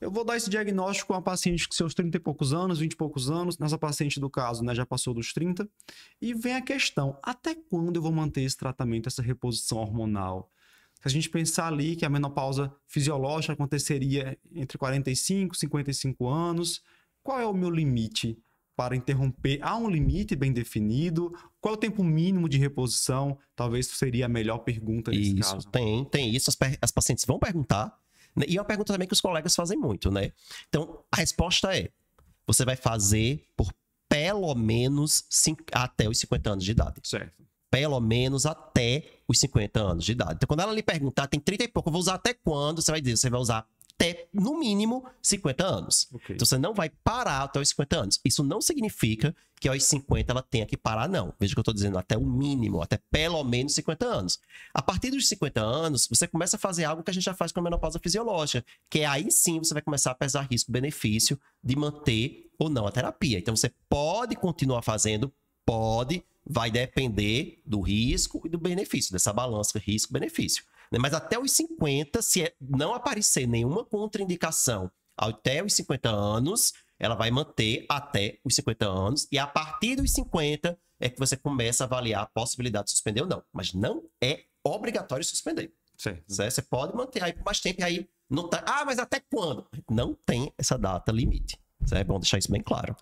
Eu vou dar esse diagnóstico a uma paciente com seus 30 e poucos anos, 20 e poucos anos. Nessa paciente do caso, né, já passou dos 30. E vem a questão: até quando eu vou manter esse tratamento, essa reposição hormonal? Se a gente pensar ali que a menopausa fisiológica aconteceria entre 45 e 55 anos, qual é o meu limite para interromper? Há um limite bem definido? Qual é o tempo mínimo de reposição? Talvez seria a melhor pergunta nesse isso, caso. Tem, tem isso. As, as pacientes vão perguntar né? E é uma pergunta também que os colegas fazem muito, né? Então, a resposta é: você vai fazer por pelo menos cinco, até os 50 anos de idade. Certo. Pelo menos até os 50 anos de idade. Então, quando ela lhe perguntar, tem 30 e pouco, eu vou usar até quando? Você vai dizer, você vai usar no mínimo 50 anos. Okay. Então você não vai parar até os 50 anos. Isso não significa que aos 50 ela tenha que parar, não. Veja que eu estou dizendo, até o mínimo, até pelo menos 50 anos. A partir dos 50 anos, você começa a fazer algo que a gente já faz com a menopausa fisiológica, que é aí sim você vai começar a pesar risco-benefício de manter ou não a terapia. Então você pode continuar fazendo Pode, vai depender do risco e do benefício, dessa balança risco-benefício. Né? Mas até os 50, se é, não aparecer nenhuma contraindicação até os 50 anos, ela vai manter até os 50 anos, e a partir dos 50 é que você começa a avaliar a possibilidade de suspender ou não. Mas não é obrigatório suspender. Sim. Você pode manter aí por mais tempo, e aí não tá. Ah, mas até quando? Não tem essa data limite. É bom deixar isso bem claro.